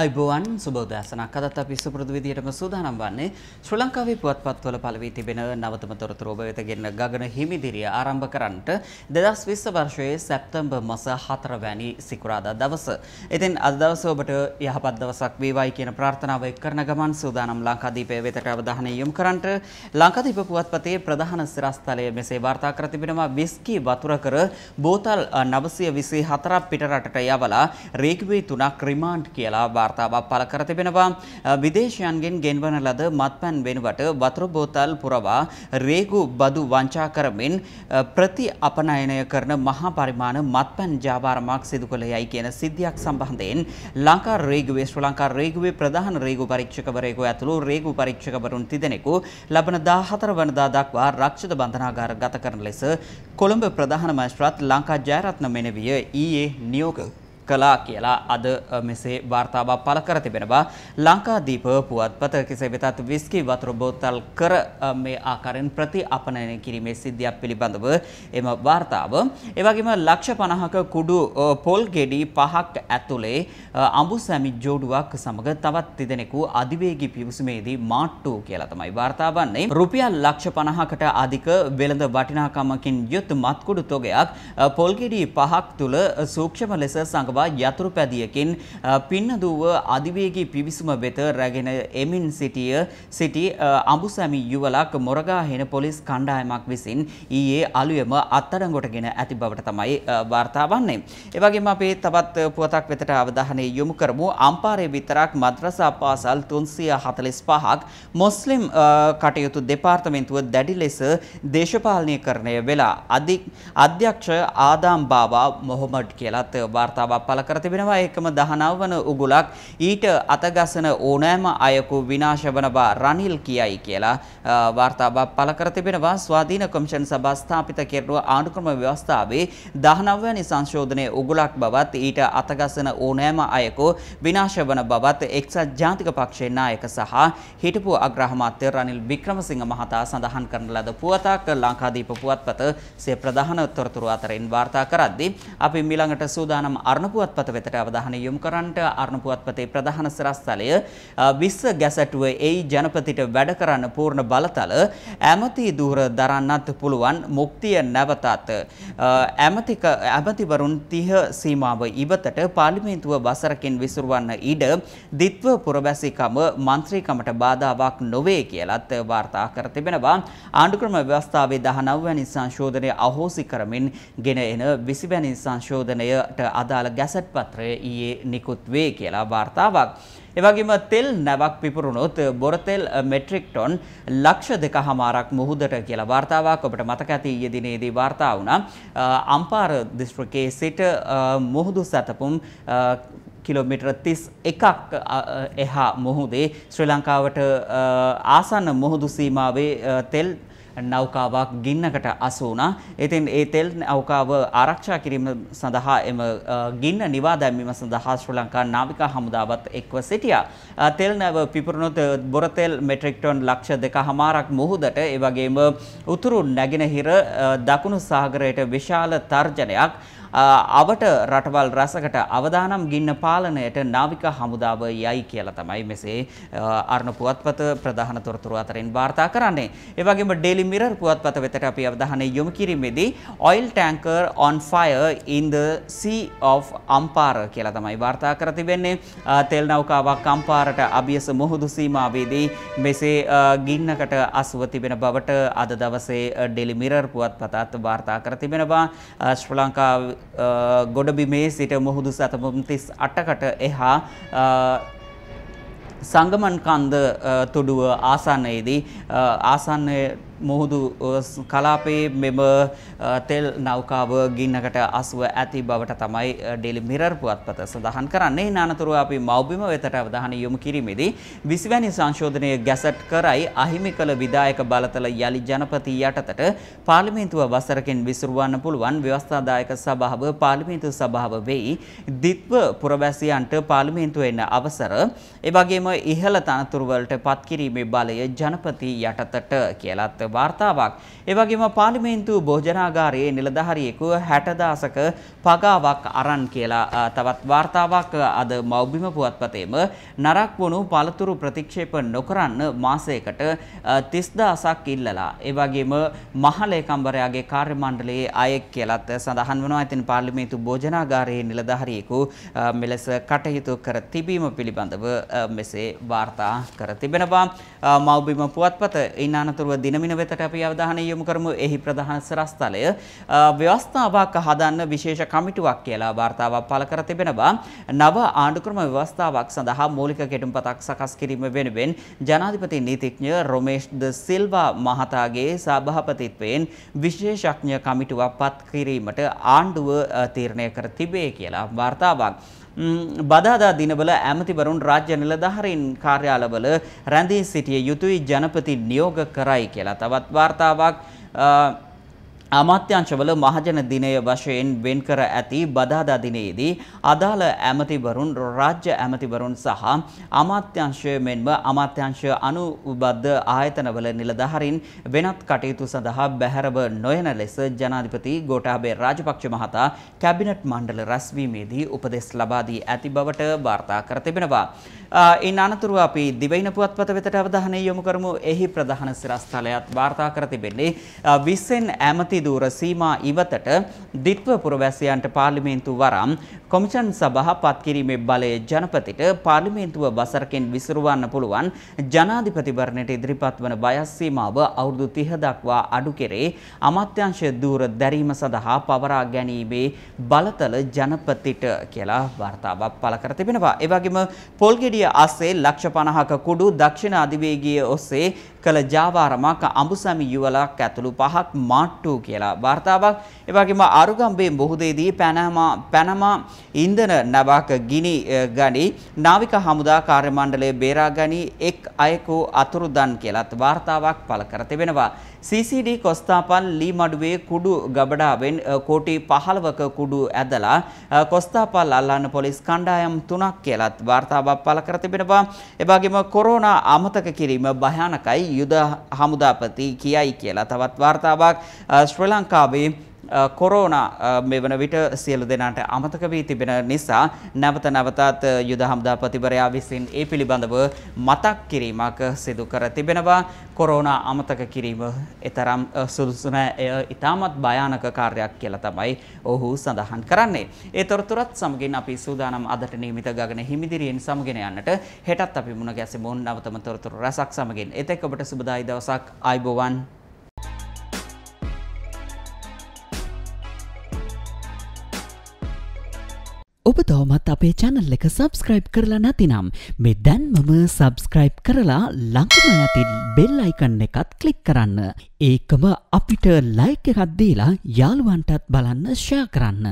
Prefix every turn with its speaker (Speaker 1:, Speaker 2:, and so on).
Speaker 1: අයිබෝවන් සුබෝදෑසනක් අදත් අපි සුපුරදු විදියටම සූදානම් වන්නේ ශ්‍රී ලංකාවේ පුවත්පත්වල පළවී තිබෙන නවතම තොරතුරු ඔබ වෙත ගෙන්න ගගන හිමිදිරිය ආරම්භ කරන්නට 2020 වර්ෂයේ සැප්තැම්බර් මාස 4 වැනි සිකුරාදා දවස. ඉතින් අද දවසේ ඔබට යහපත් දවසක් වේවායි කියන ප්‍රාර්ථනාව එක් කරන ගමන් සූදානම් ලංකාදීපය වෙතට අවධානය යොමු කරන්නට ලංකාදීප පුවත්පතේ ප්‍රධාන සිරස්තලය මෙසේ වාර්තා කර තිබෙනවා විස්කි වතුර කර බෝතල් 924ක් පිටරටට යවලා රේගුවේ 3ක් රිමාන්ඩ් කියලා වාර්තාවක් පළ කර තිබෙනවා. විදේශයන්ගෙන් ගෙන්වන ලද මත්පැන් වෙනුවට වතුර බෝතල් පුරවා රේගු බදු වංචා කරමින් ප්‍රති අපනයනය කරන මහා පරිමාණ මත්පැන් ජාවාරමක් සිදු කළ යයි කියන සිද්ධියක් සම්බන්ධයෙන් ලංකා රේගුවේ ශ්‍රී ලංකා රේගුවේ ප්‍රධාන රේගු පරීක්ෂකවරයෙකු ඇතුළු රේගු පරීක්ෂකවරුන් තිදෙනෙකු ලබන 14 වනදා දක්වා රක්ෂිත බන්ධනාගාර ගත කරන ලෙස කොළඹ ප්‍රධාන මැජිස්ත්‍රාත් ලංකා ජයරත්න මෙනවිය ඊයේ නියෝග කළා කියලා අද මෙසේ වාර්තාවක් පළ කර තිබෙනවා. ලංකාදීප පුවත්පත කෙසේ වෙතත් විස්කි වතුර බෝතල් කර මේ ආකාරයෙන් ප්‍රතිඅපනයනය කිරීමේ සිද්ධියක් පිළිබඳව එම වාර්තාව. ඒ වගේම ලක්ෂ 50ක කුඩු පොල් ගෙඩි පහක් ඇතුලේ අඹුසැමි ජෝඩුවක් සමග තවත් තිදෙනෙකු අධිවේගී පිවිසුමේදී මාට්ටු කියලා තමයි වාර්තා වන්නේ. රුපියල් ලක්ෂ 50කට අධික වෙළඳ වටිනාකමකින් යුත් මත්කුඩු තොගයක් පොල් ගෙඩි පහක් තුල සූක්ෂම ලෙස සංගවා පවා යතුරුපැදියකින් පින්නදුව අධිවේගී පිවිසුම වෙත රැගෙන එමින් සිටිය සිටි අඹුසැමි යුවලක් මොරගාහෙන පොලිස් කණ්ඩායමක් විසින් ඊයේ අලුයම අත්අඩංගුවටගෙන ඇති බවට තමයි වාර්තා වන්නේ. ඒ වගේම අපි තවත් පුවතක් වෙතට අවධානය යොමු කරමු. අම්පාරේ විතරක් මද්‍රසා පාසල් 345ක් මුස්ලිම් කටයුතු දෙපාර්තමේන්තුව දැඩි ලෙස දේශපාලනය කරණය වෙලා අධ්‍යක්ෂ ආදාම් බාබා මොහොමඩ් කියලත් වාර්තාවක් පළ කර තිබෙනවා ඒකම 19 වන උගුලක් ඊට අතගසන ඕනෑම අයකු විනාශ වන බව රනිල් කියයි කියලා වාර්තාවක් පළ කර තිබෙනවා ස්වාධීන කොමිෂන් සභා ස්ථාපිත කෙරුව ආණ්ඩුක්‍රම ව්‍යවස්ථාවේ 19 වැනි සංශෝධනයේ උගුලක් බවත් ඊට අතගසන ඕනෑම අයකු විනාශ වන බවත් එක්සත් ජාතික පක්ෂයේ නායක සහ හිටපු අග්‍රාමාත්‍ය රනිල් වික්‍රමසිංහ මහතා සඳහන් කරන ලද පුවතක් ලංකාදීප පුවත්පත සේ ප්‍රධාන තොරතුරු අතරින් වාර්තා කරද්දී අපි මිලඟට සූදානම් අරුණ පුවත්පත වෙතට අවධානය යොමු කරන්නට අරුණ පුවත්පතේ ප්‍රධාන සිරස්තලය විස්ස ගැසටුව එයි ජනපතිට වැඩ කරන්න පූර්ණ බලතල ඇමති දූර දරන්නත් පුළුවන් මුක්තිය නැවතත් ඇමතික ඇමතිවරුන් 30 සීමාව ඉවතට පාර්ලිමේන්තුව වසරකින් විසුරුවන්න ඉඩ දිත්ව පුරවැසිකම മന്ത്രിකමට බාධාවක් නොවේ කියලත් වාර්තා කර තිබෙනවා ආණ්ඩුක්‍රම ව්‍යවස්ථාවේ 19 වැනි සංශෝධනය අහෝසි කරමින් ගෙන එන 20 වැනි සංශෝධනයට අදාළ ගැසට් පත්‍රය ඊයේ නිකුත් වේ කියලා වාර්තාවක්. එවගේම තෙල් නැවක් පිපුරුණොත් බොරතෙල් මෙට්‍රික් ටොන් ලක්ෂ දෙක හමාරක් මුහුදට කියලා වාර්තාවක් ඔබට මතක ඇති ඊයේ දිනේදී වාර්තා වුණා. අම්පාර දිස්ත්‍රික්කයේ සිට මුහුදු සැතපුම් කිලෝමිටර 31ක් එහා මුහුදේ ශ්‍රී ලංකාවට ආසන්න මුහුදු සීමාවේ තෙල් නෞකාවක් ගින්නකට අසු වුණා. ඉතින් ඒ තෙල් නෞකාව ආරක්ෂා කිරීම සඳහා එම ගින්න නිවා දැමීම සඳහා ශ්‍රී ලංකා නාවිකා හමුදාවත් එක්ව සිටියා. තෙල් නැව පිපුරුණොත් බොර තෙල් මෙට්‍රික් ටන් ලක්ෂ දෙකහමාරක් මුහුදට ඒ වගේම උතුරු නැගෙනහිර දකුණු සාගරයට විශාල තර්ජනයක් අවට රටවල් රසකට අවදානම් ගින්න පාලනයට නාවික හමුදාව යයි කියලා තමයි මෙසේ අරුණ පුවත්පත ප්‍රධාන තොරතුරු අතරින් වාර්තා කරන්නේ. ඒ වගේම ඩේලි මිරර් පුවත්පත වෙතට අපි අවධානය යොමු කිරීමේදී oil tanker on fire in the sea of Ampara කියලා තමයි වාර්තා කර තිබෙන්නේ. තෙල් නෞකාවක් අම්පාරට අභියස මුහුදු සීමාවේදී මෙසේ ගින්නකට අසුව තිබෙන බවට අද දවසේ ඩෙලි මිරර් පුවත්පතත් වාර්තා කර තිබෙනවා. ශ්‍රී ලංකාව ගොඩබිමේ සිට මුහුදු සැතපුම් තිස් අටකට එහා සංගමන් කන්ද තුඩුව ආසන්නයේදී ආසන්නයේ මුහුදු කලාපයේ මෙම තෙල් නෞකාව ගින්නකට අසුව ඇති බවට තමයි ඩෙලි මිරර් පුවත්පත සඳහන් කරන්නේ. නානතුරුව අපි මෞබිම වෙතට අවධානය යොමු කිරීමේදී 20 වැනි සංශෝධනය ගැසට් කරයි අහිමි කළ විධායක බලතල යලි ජනපති යටතට පාර්ලිමේන්තුව වසරකින් විසුරුවන්න පුළුවන් ව්‍යවස්ථාදායක සභාව පාර්ලිමේන්තු සභාව වෙයි. දිත්ව පුරවැසියන්ට පාර්ලිමේන්තුව එන්න අවසර. ඒ වගේම ඉහළ තනතුරු වලට පත් කිරීමේ බලය ජනපති යටතට කියලාත් වාර්තාවක්. එවගේම පාර්ලිමේන්තු භෝජනාගාරයේ නිලධාරියෙකු 60000ක පගාවක් අරන් කියලා තවත් වාර්තාවක් අද මෞබිම පුවත්පතේම නරක් වුණු පළතුරු ප්‍රතික්ෂේප නොකරන්න මාසයකට 30000ක් ඉල්ලලා. එවගේම මහලේකම්වරයාගේ කාර්ය මණ්ඩලයේ අයෙක් කියලත් සඳහන් වනවා. ඉතින් පාර්ලිමේන්තු භෝජනාගාරයේ නිලධාරියෙකු මෙලෙස කටයුතු කර තිබීම පිළිබඳව මෙසේ වාර්තා කර තිබෙනවා. මෞබිම පුවත්පත ඉන් අනතුරුව දිනමින වෙතට අපි අවධානය යොමු කරමු. එහි ප්‍රධාන සරස්තලය ව්‍යවස්ථාවක් හදන්න විශේෂ කමිටුවක් කියලා වාර්තාවක් පළ කර තිබෙනවා. නව ආණ්ඩුක්‍රම ව්‍යවස්ථාවක් සඳහා මූලික කෙටුම්පතක් සකස් කිරීම වෙනුවෙන් ජනාධිපති නීතිඥ රොමේෂ් ද සිල්වා මහතාගේ සභාපතිත්වයෙන් විශේෂඥ කමිටුවක් පත් කිරීමට ආණ්ඩුව තීරණය කර තිබේ කියලා වාර්තාවක් බදාදා දිනවල ඇමතිවරුන් රාජ්‍ය නිලධාරීන් කාර්යාලවල රැඳී සිටිය යුතුයි ජනපති නියෝග කරයි කියලා තවත් වාර්තාවක් අමාත්‍යංශවල මහජන දිනය වශයෙන් වෙන්කර ඇති බදාදා දිනයේදී අදාළ ඇමතිවරුන් රාජ්‍ය ඇමතිවරුන් සහ අමාත්‍යංශය මෙන්ම අමාත්‍යංශ අනුබද්ධ ආයතනවල නිලධාරීන් වෙනත් කටයුතු සඳහා බැහැරව නොයන ලෙස ජනාධිපති ගෝඨාභය රාජපක්ෂ මහතා කැබිනට් මණ්ඩල රැස්වීමේදී උපදෙස් ලබා දී ඇති බවට වාර්තා කර තිබෙනවා. ඉන් අනතුරුව අපි දිවයින පුවත්පත වෙතට අවධානය යොමු කරමු. එහි ප්‍රධාන සිරස්තලයත් වාර්තා කර තිබෙන්නේ 20 ඇමති විදුර සීමා ඉවතට දිත්ව පුරවැසියන්ට පාර්ලිමේන්තු වරම් කොමිෂන් සභා පත්කිරීමේ බලය ජනපතිට පාර්ලිමේන්තුව වසරකින් විසුරුවන්න පුළුවන් ජනාධිපතිවරණයට ඉදිරිපත් වන වයස් සීමාව අවුරුදු 30 දක්වා අඩු කෙරේ අමාත්‍යාංශ දූර දැරීම සඳහා පවරා ගැනීමේ බලතල ජනපතිට කියලා වර්තාවක් පළ කර තිබෙනවා. ඒ වගේම පොල්ගෙඩිය අස්සේ ලක්ෂ 50ක කුඩු දක්ෂිණ අධිවේගිය ඔස්සේ කළ ජාවාරමක් අඹුසැමි යුවලක් ඇතුළු පහක් මාට්ටු කියලා වාර්තාවක්. ඒ වගේම අරුගම්බේ මුහුදේදී පැනමා පැනමා ඉන්ධන නවාක ගිනි ගනි නාවික හමුදා කාර්ය මණ්ඩලය බේරාගනි එක් අයකෝ අතුරුදන් කියලත් වාර්තාවක් පළ කර තිබෙනවා. CCD කොස්තාපල් ලී මඩුවේ කුඩු ගබඩාවෙන් කෝටි 15ක කුඩු ඇදලා කොස්තාපල් අල්ලාන පොලිස් කණ්ඩායම් තුනක් කියලත් වාර්තාවක් පළ කර තිබෙනවා. එවැගේම කොරෝනා අමතක කිරීම භයානකයි යුද හමුදාපති කියයි කියලා තවත් වාර්තාවක් ශ්‍රී ලංකාවේ කොරෝනා මේ වන විට සියලු දෙනාට අමතක වී තිබෙන නිසා නැවත නැවතත් යුද හමුදාපතිවරයා විසින් ඒ පිළිබඳව මතක් කිරීමක් සිදු කර තිබෙනවා කොරෝනා අමතක කිරීම එතරම් සුදුසු එය ඉතාමත් භයානක කාර්යයක් කියලා තමයි ඔහු සඳහන් කරන්නේ. ඒ තොරතුරත් සමගින් අපි සූදානම් අදට නියමිත ගගන හිමිදිරියෙන් සමගෙන යන්නට හෙටත් අපි මුණ ගැසෙමු නවතම තොරතුරු රසක් සමගින්. එතෙක් ඔබට සුබදායි දවසක් ආයිබෝවන් ඔබ තවමත් අපේ චැනල් එක සබස්ක්‍රයිබ් කරලා නැතිනම් මේ දැන් මම සබස්ක්‍රයිබ් කරලා ලඟම ඇති බෙල් අයිකන් එකත් කලික් කරන්න. ඒකම අපිට ලයික එකක් දීලා යාළුවන්ටත් බලන්න ෂයා කරන්න.